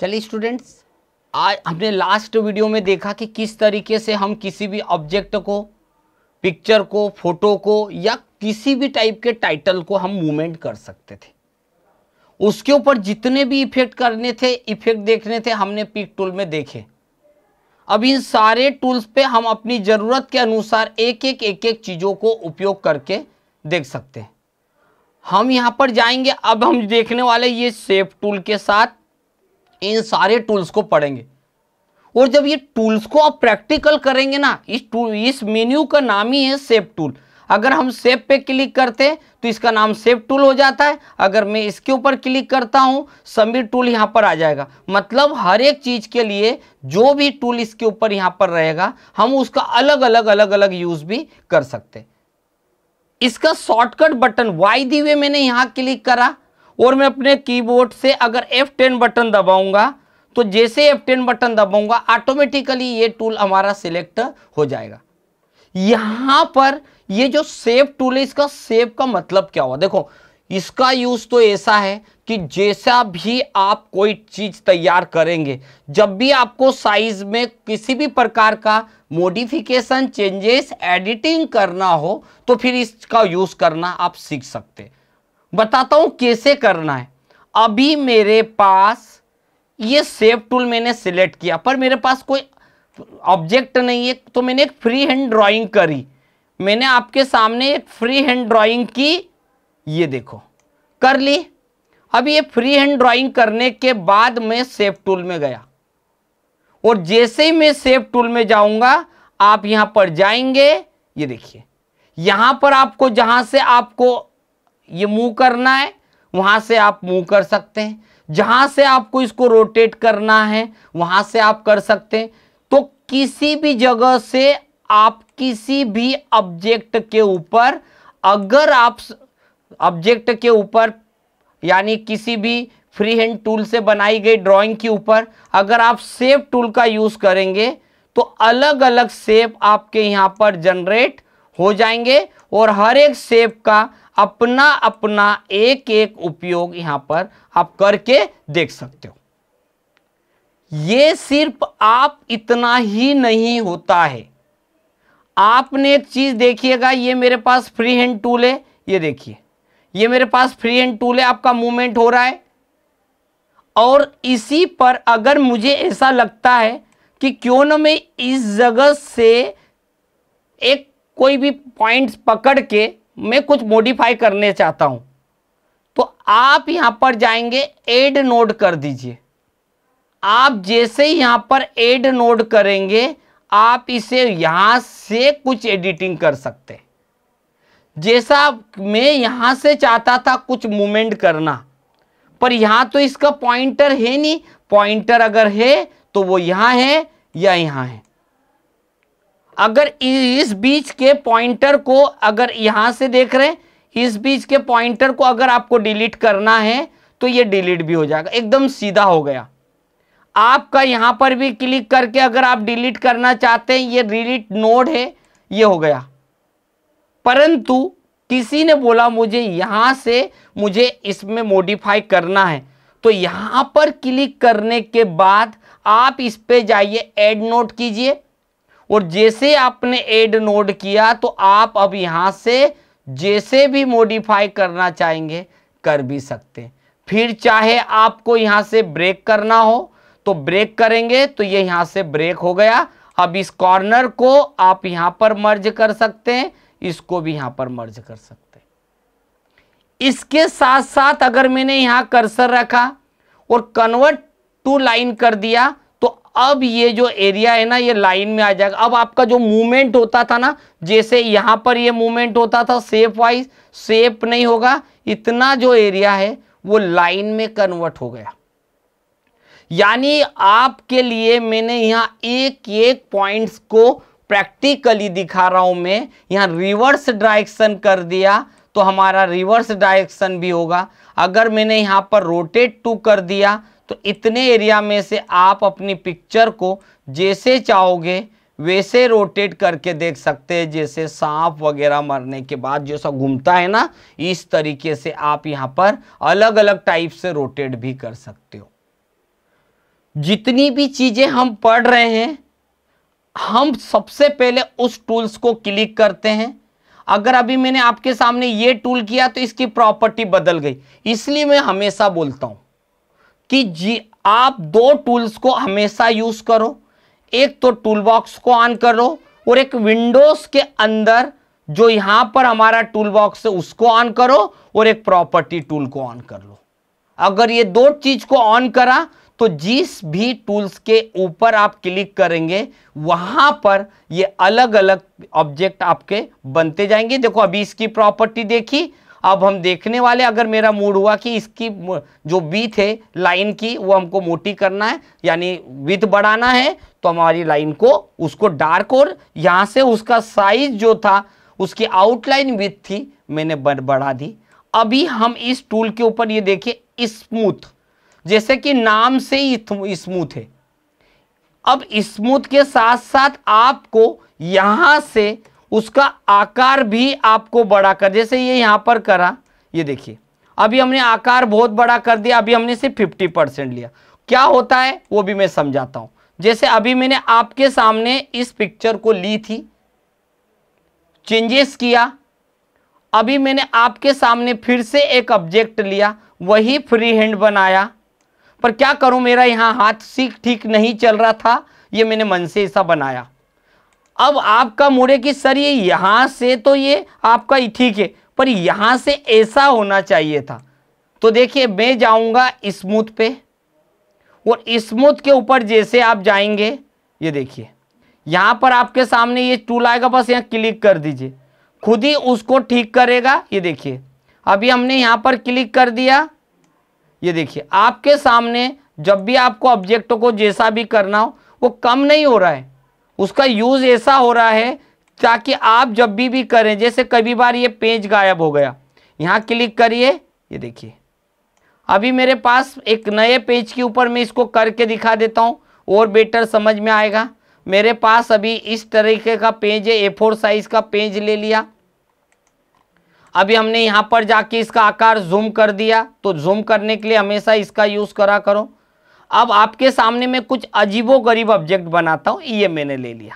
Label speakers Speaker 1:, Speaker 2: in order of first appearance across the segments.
Speaker 1: चलिए स्टूडेंट्स आज हमने लास्ट वीडियो में देखा कि किस तरीके से हम किसी भी ऑब्जेक्ट को पिक्चर को फोटो को या किसी भी टाइप के टाइटल को हम मूवमेंट कर सकते थे उसके ऊपर जितने भी इफेक्ट करने थे इफेक्ट देखने थे हमने पिक टूल में देखे अब इन सारे टूल्स पे हम अपनी ज़रूरत के अनुसार एक एक एक एक चीज़ों को उपयोग करके देख सकते हैं हम यहाँ पर जाएंगे अब हम देखने वाले ये सेफ टूल के साथ इन सारे टूल्स को पढ़ेंगे और जब ये टूल्स को आप प्रैक्टिकल करेंगे ना इस टूल इस मेन्यू का नाम ही है सेप टूल अगर हम सेप पे क्लिक करते हैं तो इसका नाम सेप टूल हो जाता है अगर मैं इसके ऊपर क्लिक करता हूँ समीर टूल यहाँ पर आ जाएगा मतलब हर एक चीज़ के लिए जो भी टूल इसके ऊपर यहाँ पर रहेगा हम उसका अलग अलग अलग अलग यूज़ भी कर सकते इसका shortcut button by the way मैंने यहाँ क्लिक करा और मैं अपने कीबोर्ड से अगर F10 बटन दबाऊंगा तो जैसे F10 बटन दबाऊंगा ऑटोमेटिकली ये टूल हमारा सिलेक्ट हो जाएगा यहां पर ये जो सेव टूल है इसका सेव का मतलब क्या हुआ देखो इसका यूज तो ऐसा है कि जैसा भी आप कोई चीज तैयार करेंगे जब भी आपको साइज में किसी भी प्रकार का मॉडिफिकेशन चेंजेस एडिटिंग करना हो तो फिर इसका यूज करना आप सीख सकते हैं बताता हूं कैसे करना है अभी मेरे पास ये सेव टूल मैंने सिलेक्ट किया पर मेरे पास कोई ऑब्जेक्ट नहीं है तो मैंने एक फ्री हैंड ड्राइंग करी मैंने आपके सामने एक फ्री हैंड ड्राइंग की ये देखो कर ली अब ये फ्री हैंड ड्राइंग करने के बाद मैं सेव टूल में गया और जैसे ही मैं सेव टूल में जाऊंगा आप यहां पर जाएंगे ये देखिए यहां पर आपको जहां से आपको ये मूव करना है वहां से आप मूव कर सकते हैं जहां से आपको इसको रोटेट करना है वहां से आप कर सकते हैं तो किसी भी जगह से आप किसी भी ऑब्जेक्ट के ऊपर अगर आप ऑब्जेक्ट के ऊपर यानी किसी भी फ्री हैंड टूल से बनाई गई ड्राइंग के ऊपर अगर आप सेफ टूल का यूज करेंगे तो अलग अलग सेप आपके यहां पर जनरेट हो जाएंगे और हर एक सेप का अपना अपना एक एक उपयोग यहां पर आप करके देख सकते हो ये सिर्फ आप इतना ही नहीं होता है आपने एक चीज देखिएगा ये मेरे पास फ्री हैंड टूल है ये देखिए ये मेरे पास फ्री हैंड टूल है आपका मूवमेंट हो रहा है और इसी पर अगर मुझे ऐसा लगता है कि क्यों ना मैं इस जगह से एक कोई भी पॉइंट पकड़ के में कुछ मॉडिफाई करने चाहता हूं तो आप यहां पर जाएंगे एड नोड कर दीजिए आप जैसे ही यहां पर एड नोड करेंगे आप इसे यहां से कुछ एडिटिंग कर सकते जैसा मैं यहां से चाहता था कुछ मूवमेंट करना पर यहां तो इसका पॉइंटर है नहीं पॉइंटर अगर है तो वो यहां है या यहां है अगर इस बीच के पॉइंटर को अगर यहां से देख रहे हैं इस बीच के पॉइंटर को अगर आपको डिलीट करना है तो ये डिलीट भी हो जाएगा एकदम सीधा हो गया आपका यहां पर भी क्लिक करके अगर आप डिलीट करना चाहते हैं ये डिलीट नोड है ये हो गया परंतु किसी ने बोला मुझे यहां से मुझे इसमें मॉडिफाई करना है तो यहां पर क्लिक करने के बाद आप इस पर जाइए एड नोट कीजिए और जैसे आपने एड नोड किया तो आप अब यहां से जैसे भी मॉडिफाई करना चाहेंगे कर भी सकते फिर चाहे आपको यहां से ब्रेक करना हो तो ब्रेक करेंगे तो ये यहां से ब्रेक हो गया अब इस कॉर्नर को आप यहां पर मर्ज कर सकते हैं इसको भी यहां पर मर्ज कर सकते हैं इसके साथ साथ अगर मैंने यहां कर्सर रखा और कन्वर्ट टू लाइन कर दिया अब ये जो एरिया है ना ये लाइन में आ जाएगा अब आपका जो मूवमेंट होता था ना जैसे यहां पर ये मूवमेंट होता था सेप वाइज सेप नहीं होगा इतना जो एरिया है वो लाइन में कन्वर्ट हो गया यानी आपके लिए मैंने यहां एक एक पॉइंट्स को प्रैक्टिकली दिखा रहा हूं मैं यहां रिवर्स डायरेक्शन कर दिया तो हमारा रिवर्स डायरेक्शन भी होगा अगर मैंने यहां पर रोटेट टू कर दिया तो इतने एरिया में से आप अपनी पिक्चर को जैसे चाहोगे वैसे रोटेट करके देख सकते हैं जैसे सांप वगैरह मरने के बाद जैसा घूमता है ना इस तरीके से आप यहां पर अलग अलग टाइप से रोटेट भी कर सकते हो जितनी भी चीज़ें हम पढ़ रहे हैं हम सबसे पहले उस टूल्स को क्लिक करते हैं अगर अभी मैंने आपके सामने ये टूल किया तो इसकी प्रॉपर्टी बदल गई इसलिए मैं हमेशा बोलता हूं कि जी आप दो टूल्स को हमेशा यूज करो एक तो टूल बॉक्स को ऑन करो और एक विंडोज के अंदर जो यहां पर हमारा टूल बॉक्स है उसको ऑन करो और एक प्रॉपर्टी टूल को ऑन कर लो अगर ये दो चीज को ऑन करा तो जिस भी टूल्स के ऊपर आप क्लिक करेंगे वहां पर ये अलग अलग ऑब्जेक्ट आपके बनते जाएंगे देखो अभी इसकी प्रॉपर्टी देखी अब हम देखने वाले अगर मेरा मूड हुआ कि इसकी जो बीथ है लाइन की वो हमको मोटी करना है यानी विथ बढ़ाना है तो हमारी लाइन को उसको डार्क और यहाँ से उसका साइज जो था उसकी आउटलाइन विथ थी मैंने बढ़ा दी अभी हम इस टूल के ऊपर ये देखिए स्मूथ जैसे कि नाम से ही स्मूथ है अब स्मूथ के साथ साथ आपको यहां से उसका आकार भी आपको बड़ा कर जैसे ये यहाँ पर करा ये देखिए अभी हमने आकार बहुत बड़ा कर दिया अभी हमने सिर्फ फिफ्टी परसेंट लिया क्या होता है वो भी मैं समझाता हूँ जैसे अभी मैंने आपके सामने इस पिक्चर को ली थी चेंजेस किया अभी मैंने आपके सामने फिर से एक ऑब्जेक्ट लिया वही फ्री हैंड बनाया पर क्या करूं मेरा यहाँ हाथ सीख ठीक नहीं चल रहा था ये मैंने मन से ऐसा बनाया अब आपका मुड़े कि सर ये यहां से तो ये आपका ठीक है पर यहां से ऐसा होना चाहिए था तो देखिए मैं जाऊंगा स्मूथ पे और स्मूथ के ऊपर जैसे आप जाएंगे ये देखिए यहां पर आपके सामने ये टूल आएगा बस यहां क्लिक कर दीजिए खुद ही उसको ठीक करेगा ये देखिए अभी हमने यहां पर क्लिक कर दिया ये देखिए आपके सामने जब भी आपको ऑब्जेक्टों को जैसा भी करना हो वो कम नहीं हो रहा है उसका यूज़ ऐसा हो रहा है ताकि आप जब भी भी करें जैसे कभी बार ये पेज गायब हो गया यहाँ क्लिक करिए ये देखिए अभी मेरे पास एक नए पेज के ऊपर मैं इसको करके दिखा देता हूँ और बेटर समझ में आएगा मेरे पास अभी इस तरीके का पेज है ए फोर साइज़ का पेज ले लिया अभी हमने यहाँ पर जाके इसका आकार जूम कर दिया तो जूम करने के लिए हमेशा इसका यूज़ करा करो अब आपके सामने मैं कुछ अजीबो गरीब ऑब्जेक्ट बनाता हूं ये मैंने ले लिया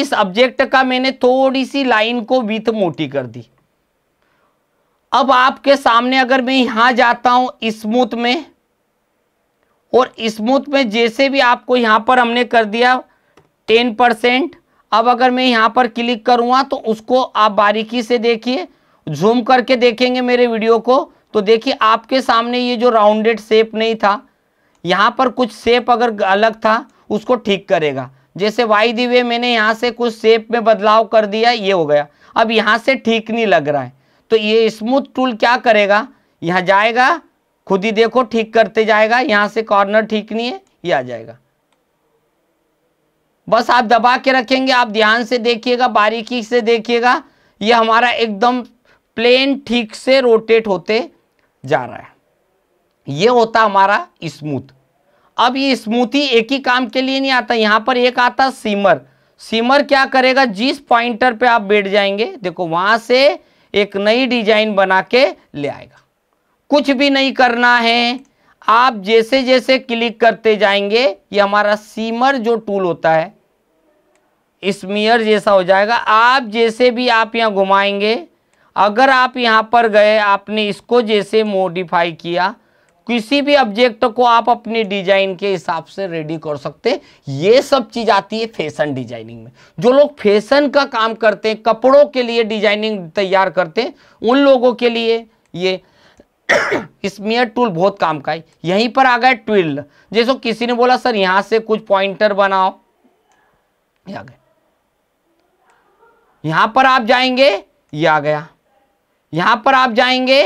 Speaker 1: इस ऑब्जेक्ट का मैंने थोड़ी सी लाइन को विथ मोटी कर दी अब आपके सामने अगर मैं यहां जाता हूं स्मूथ में और स्मूथ में जैसे भी आपको यहां पर हमने कर दिया टेन परसेंट अब अगर मैं यहां पर क्लिक करूंगा तो उसको आप बारीकी से देखिए जूम करके देखेंगे मेरे वीडियो को तो देखिए आपके सामने ये जो राउंडेड शेप नहीं था यहाँ पर कुछ सेप अगर अलग था उसको ठीक करेगा जैसे वाई दी वे मैंने यहाँ से कुछ सेप में बदलाव कर दिया ये हो गया अब यहाँ से ठीक नहीं लग रहा है तो ये स्मूथ टूल क्या करेगा यहाँ जाएगा खुद ही देखो ठीक करते जाएगा यहाँ से कॉर्नर ठीक नहीं है ये आ जाएगा बस आप दबा के रखेंगे आप ध्यान से देखिएगा बारीकी से देखिएगा ये हमारा एकदम प्लेन ठीक से रोटेट होते जा रहा है ये होता हमारा स्मूथ अब ये स्मूथी एक ही काम के लिए नहीं आता यहाँ पर एक आता सीमर सीमर क्या करेगा जिस पॉइंटर पे आप बैठ जाएंगे देखो वहाँ से एक नई डिजाइन बना के ले आएगा कुछ भी नहीं करना है आप जैसे जैसे क्लिक करते जाएंगे ये हमारा सीमर जो टूल होता है स्मियर जैसा हो जाएगा आप जैसे भी आप यहाँ घुमाएंगे अगर आप यहाँ पर गए आपने इसको जैसे मॉडिफाई किया किसी भी ऑब्जेक्ट को आप अपने डिजाइन के हिसाब से रेडी कर सकते ये सब चीज आती है फैशन डिजाइनिंग में जो लोग फैशन का काम करते हैं कपड़ों के लिए डिजाइनिंग तैयार करते हैं उन लोगों के लिए ये स्मियर टूल बहुत काम का है यहीं पर आ गया ट्विल जैसे किसी ने बोला सर यहां से कुछ पॉइंटर बनाओ आ गया यहां पर आप जाएंगे या आ गया यहां पर आप जाएंगे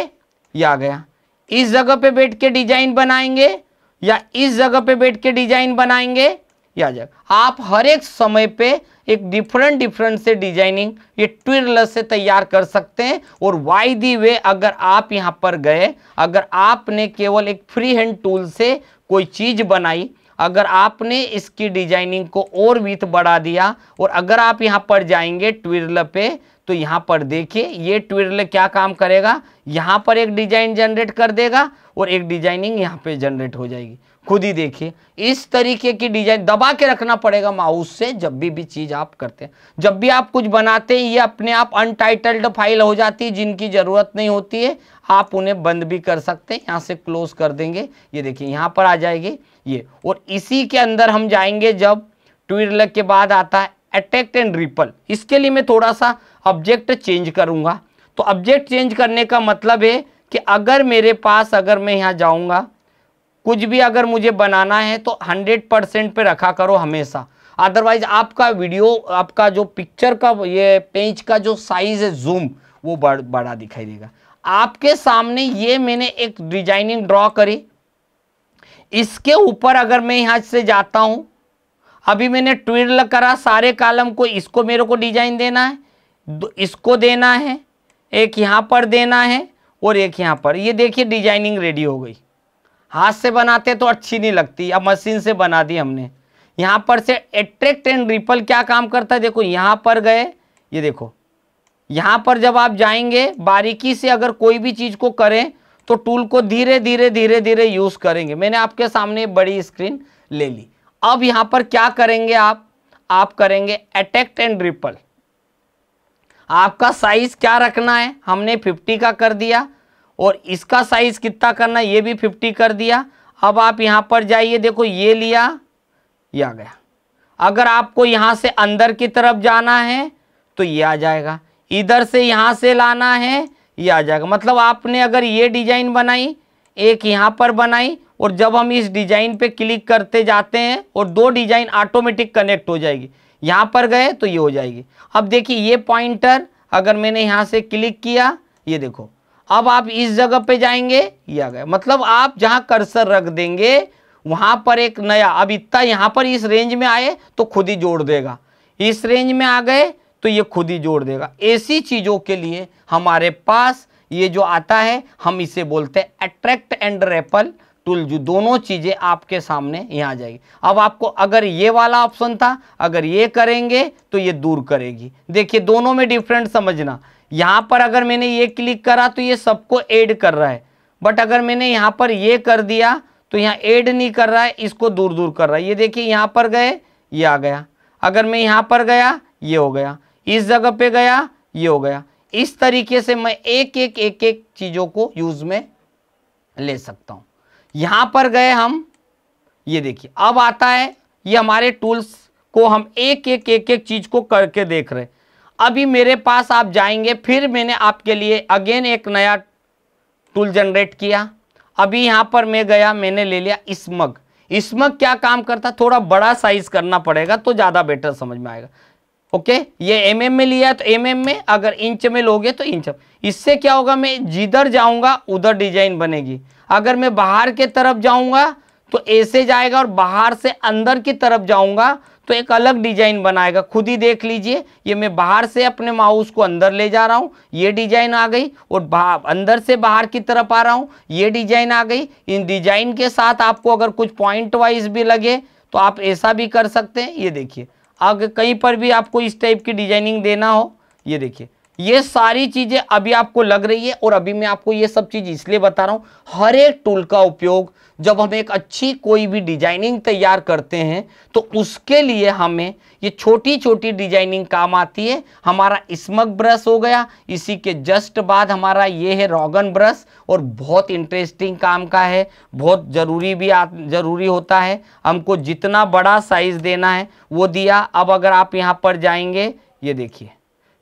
Speaker 1: या आ गया इस जगह पे बैठ के डिजाइन बनाएंगे या इस जगह पे बैठ के डिजाइन बनाएंगे या जगह आप हर एक समय पे एक डिफरेंट डिफरेंट से डिजाइनिंग ये ट्विरलस से तैयार कर सकते हैं और वाई दी वे अगर आप यहाँ पर गए अगर आपने केवल एक फ्री हैंड टूल से कोई चीज़ बनाई अगर आपने इसकी डिजाइनिंग को और विथ बढ़ा दिया और अगर आप यहाँ पर जाएंगे ट्विरल पे तो यहाँ पर देखिए ये ट्विरल क्या काम करेगा यहाँ पर एक डिजाइन जनरेट कर देगा और एक डिजाइनिंग यहाँ पे जनरेट हो जाएगी खुद ही देखिए इस तरीके की डिजाइन दबा के रखना पड़ेगा माउस से जब भी भी चीज़ आप करते हैं जब भी आप कुछ बनाते हैं ये अपने आप अनटाइटल्ड फाइल हो जाती है जिनकी ज़रूरत नहीं होती है आप उन्हें बंद भी कर सकते हैं यहाँ से क्लोज कर देंगे ये देखिए यहाँ पर आ जाएगी ये और इसी के अंदर हम जाएंगे जब ट्विरलक के बाद आता है अटैक्ट एंड रिपल इसके लिए मैं थोड़ा सा ऑब्जेक्ट चेंज करूंगा तो ऑब्जेक्ट चेंज करने का मतलब है कि अगर मेरे पास अगर मैं यहाँ जाऊँगा कुछ भी अगर मुझे बनाना है तो 100 परसेंट पर रखा करो हमेशा अदरवाइज आपका वीडियो आपका जो पिक्चर का ये पेज का जो साइज है जूम वो बड़ बड़ा दिखाई देगा आपके सामने ये मैंने एक डिजाइनिंग ड्रॉ करी इसके ऊपर अगर मैं यहाँ से जाता हूँ अभी मैंने ट्विडल करा सारे कालम को इसको मेरे को डिजाइन देना है इसको देना है एक यहाँ पर देना है और एक यहाँ पर ये देखिए डिजाइनिंग रेडी हो गई हाथ से बनाते तो अच्छी नहीं लगती अब मशीन से बना दी हमने यहाँ पर से एट्रैक्ट एंड रिपल क्या काम करता है देखो यहाँ पर गए ये देखो यहाँ पर जब आप जाएंगे बारीकी से अगर कोई भी चीज़ को करें तो टूल को धीरे धीरे धीरे धीरे यूज करेंगे मैंने आपके सामने बड़ी स्क्रीन ले ली अब यहां पर क्या करेंगे आप आप करेंगे अटेक्ट एंड रिपल आपका साइज क्या रखना है हमने 50 का कर दिया और इसका साइज कितना करना ये भी 50 कर दिया अब आप यहां पर जाइए देखो ये लिया ये आ गया अगर आपको यहां से अंदर की तरफ जाना है तो ये आ जाएगा इधर से यहां से लाना है ये आ जाएगा मतलब आपने अगर ये डिजाइन बनाई एक यहाँ पर बनाई और जब हम इस डिजाइन पे क्लिक करते जाते हैं और दो डिजाइन ऑटोमेटिक कनेक्ट हो जाएगी यहाँ पर गए तो ये हो जाएगी अब देखिए ये पॉइंटर अगर मैंने यहाँ से क्लिक किया ये देखो अब आप इस जगह पे जाएंगे ये आ गए मतलब आप जहाँ कर्सर रख देंगे वहाँ पर एक नया अब इतना यहाँ पर इस रेंज में आए तो खुद ही जोड़ देगा इस रेंज में आ गए तो ये खुद ही जोड़ देगा ऐसी चीज़ों के लिए हमारे पास ये जो आता है हम इसे बोलते हैं अट्रैक्ट एंड रेपल टूल जो दोनों चीज़ें आपके सामने यहाँ आ जाएगी अब आपको अगर ये वाला ऑप्शन था अगर ये करेंगे तो ये दूर करेगी देखिए दोनों में डिफरेंट समझना यहाँ पर अगर मैंने ये क्लिक करा तो ये सबको ऐड कर रहा है बट अगर मैंने यहाँ पर ये कर दिया तो यहाँ ऐड नहीं कर रहा है इसको दूर दूर कर रहा है ये देखिए यहाँ पर गए ये आ गया अगर मैं यहाँ पर गया ये हो गया इस जगह पे गया ये हो गया इस तरीके से मैं एक एक एक एक चीज़ों को यूज में ले सकता हूं यहां पर गए हम ये देखिए अब आता है ये हमारे टूल्स को हम एक एक एक एक चीज़ को करके देख रहे अभी मेरे पास आप जाएंगे फिर मैंने आपके लिए अगेन एक नया टूल जनरेट किया अभी यहां पर मैं गया मैंने ले लिया स्मग स्मग क्या काम करता थोड़ा बड़ा साइज करना पड़ेगा तो ज़्यादा बेटर समझ में आएगा ओके ये एम mm में लिया तो एम mm में अगर इंच में लोगे तो इंच इससे क्या होगा मैं जिधर जाऊंगा उधर डिजाइन बनेगी अगर मैं बाहर के तरफ जाऊंगा तो ऐसे जाएगा और बाहर से अंदर की तरफ जाऊंगा तो एक अलग डिजाइन बनाएगा खुद ही देख लीजिए ये मैं बाहर से अपने माउस को अंदर ले जा रहा हूँ ये डिजाइन आ गई और अंदर से बाहर की तरफ आ रहा हूँ ये डिजाइन आ गई इन डिजाइन के साथ आपको अगर कुछ पॉइंट वाइज भी लगे तो आप ऐसा भी कर सकते हैं ये देखिए आगे कहीं पर भी आपको इस टाइप की डिजाइनिंग देना हो ये देखिए ये सारी चीजें अभी आपको लग रही है और अभी मैं आपको ये सब चीज इसलिए बता रहा हूँ हर एक टूल का उपयोग जब हम एक अच्छी कोई भी डिजाइनिंग तैयार करते हैं तो उसके लिए हमें ये छोटी छोटी डिजाइनिंग काम आती है हमारा स्मक ब्रश हो गया इसी के जस्ट बाद हमारा ये है रॉगन ब्रश और बहुत इंटरेस्टिंग काम का है बहुत ज़रूरी भी आ, ज़रूरी होता है हमको जितना बड़ा साइज़ देना है वो दिया अब अगर आप यहाँ पर जाएंगे ये देखिए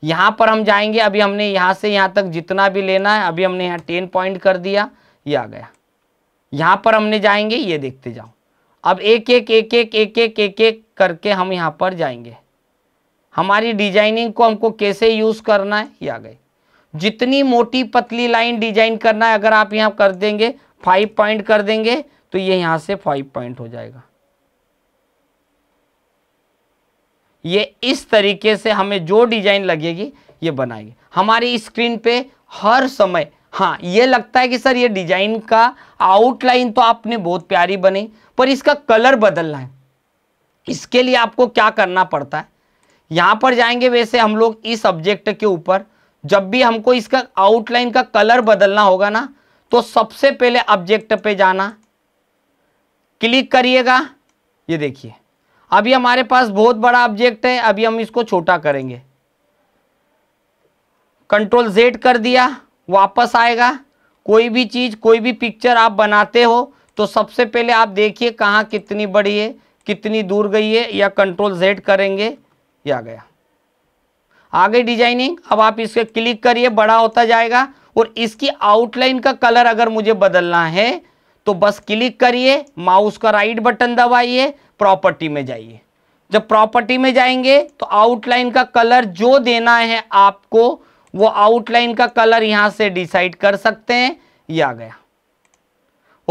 Speaker 1: यहाँ पर हम जाएंगे अभी हमने यहाँ से यहाँ तक जितना भी लेना है अभी हमने यहाँ टेन पॉइंट कर दिया ये आ गया यहाँ पर हमने जाएंगे ये देखते जाओ अब एक एक एक एक एक एक एक एक करके हम यहाँ पर जाएंगे हमारी डिजाइनिंग को हमको कैसे यूज़ करना है ये आ गए जितनी मोटी पतली लाइन डिजाइन करना है अगर आप यहाँ कर देंगे फाइव पॉइंट कर देंगे तो ये यहाँ से फाइव पॉइंट हो जाएगा ये इस तरीके से हमें जो डिजाइन लगेगी ये बनाएगी हमारी स्क्रीन पे हर समय हाँ ये लगता है कि सर ये डिजाइन का आउटलाइन तो आपने बहुत प्यारी बनी पर इसका कलर बदलना है इसके लिए आपको क्या करना पड़ता है यहां पर जाएंगे वैसे हम लोग इस ऑब्जेक्ट के ऊपर जब भी हमको इसका आउटलाइन का कलर बदलना होगा ना तो सबसे पहले ऑब्जेक्ट पे जाना क्लिक करिएगा ये देखिए अभी हमारे पास बहुत बड़ा ऑब्जेक्ट है अभी हम इसको छोटा करेंगे कंट्रोल जेड कर दिया वापस आएगा कोई भी चीज़ कोई भी पिक्चर आप बनाते हो तो सबसे पहले आप देखिए कहाँ कितनी बड़ी है कितनी दूर गई है या कंट्रोल जेड करेंगे या आ गया आगे डिजाइनिंग अब आप इसके क्लिक करिए बड़ा होता जाएगा और इसकी आउटलाइन का कलर अगर मुझे बदलना है तो बस क्लिक करिए माउस का राइट बटन दबाइए प्रॉपर्टी में जाइए जब प्रॉपर्टी में जाएंगे तो आउटलाइन का कलर जो देना है आपको वो आउटलाइन का कलर यहां से डिसाइड कर सकते हैं ये आ गया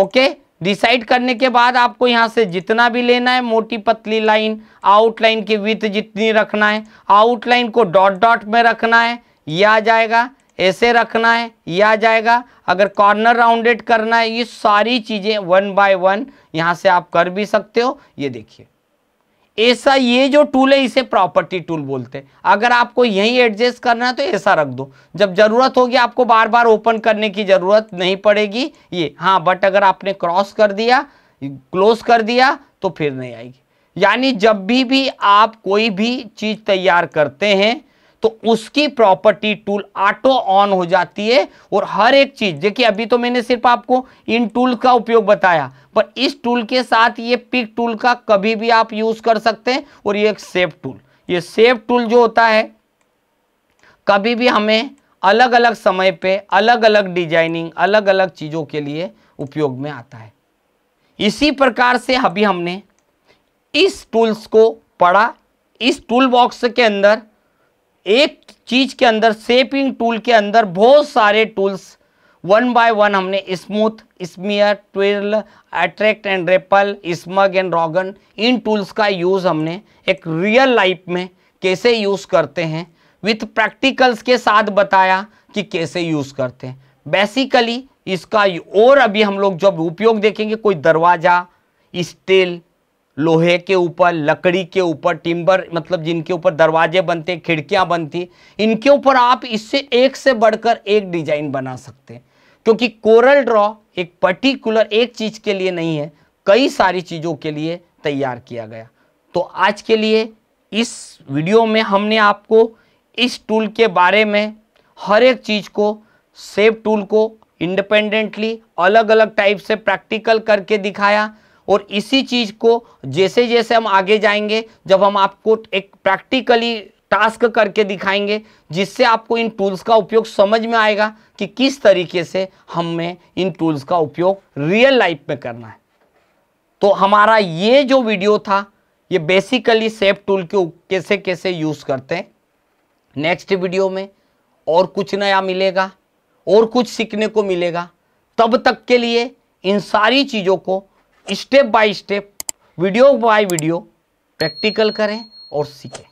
Speaker 1: ओके डिसाइड करने के बाद आपको यहां से जितना भी लेना है मोटी पतली लाइन आउटलाइन की विथ जितनी रखना है आउटलाइन को डॉट डॉट में रखना है ये आ जाएगा ऐसे रखना है ये आ जाएगा अगर कॉर्नर राउंडेड करना है ये सारी चीज़ें वन बाय वन यहां से आप कर भी सकते हो ये देखिए ऐसा ये जो टूल है इसे प्रॉपर्टी टूल बोलते हैं अगर आपको यही एडजस्ट करना है तो ऐसा रख दो जब ज़रूरत होगी आपको बार बार ओपन करने की ज़रूरत नहीं पड़ेगी ये हाँ बट अगर आपने क्रॉस कर दिया क्लोज कर दिया तो फिर नहीं आएगी यानी जब भी भी आप कोई भी चीज़ तैयार करते हैं तो उसकी प्रॉपर्टी टूल ऑटो ऑन हो जाती है और हर एक चीज देखिए अभी तो मैंने सिर्फ आपको इन टूल का उपयोग बताया पर इस टूल के साथ ये पिक टूल का कभी भी आप यूज कर सकते हैं और ये एक सेफ टूल ये सेफ टूल जो होता है कभी भी हमें अलग अलग समय पे अलग अलग डिजाइनिंग अलग अलग चीज़ों के लिए उपयोग में आता है इसी प्रकार से अभी हमने इस टूल्स को पढ़ा इस टूल बॉक्स के अंदर एक चीज के अंदर सेपिंग टूल के अंदर बहुत सारे टूल्स वन बाय वन हमने smooth smear twirl attract and repel smudge and roughen इन टूल्स का यूज़ हमने एक रियल लाइफ में कैसे यूज़ करते हैं विथ प्रैक्टिकल्स के साथ बताया कि कैसे यूज़ करते हैं बेसिकली इसका और अभी हम लोग जब उपयोग देखेंगे कोई दरवाज़ा स्टील लोहे के ऊपर लकड़ी के ऊपर टिम्बर मतलब जिनके ऊपर दरवाजे बनते खिड़कियां बनती इनके ऊपर आप इससे एक से बढ़कर एक डिजाइन बना सकते हैं क्योंकि कोरल ड्रॉ एक पर्टिकुलर एक चीज के लिए नहीं है कई सारी चीज़ों के लिए तैयार किया गया तो आज के लिए इस वीडियो में हमने आपको इस टूल के बारे में हर एक चीज़ को सेफ टूल को इंडिपेंडेंटली अलग अलग टाइप से प्रैक्टिकल करके दिखाया और इसी चीज़ को जैसे जैसे हम आगे जाएंगे जब हम आपको एक प्रैक्टिकली टास्क करके दिखाएंगे जिससे आपको इन टूल्स का उपयोग समझ में आएगा कि किस तरीके से हमें इन टूल्स का उपयोग रियल लाइफ में करना है तो हमारा ये जो वीडियो था ये बेसिकली सेफ टूल के कैसे कैसे यूज़ करते हैं नेक्स्ट वीडियो में और कुछ नया मिलेगा और कुछ सीखने को मिलेगा तब तक के लिए इन सारी चीज़ों को step by step video by video practical करें और सीखें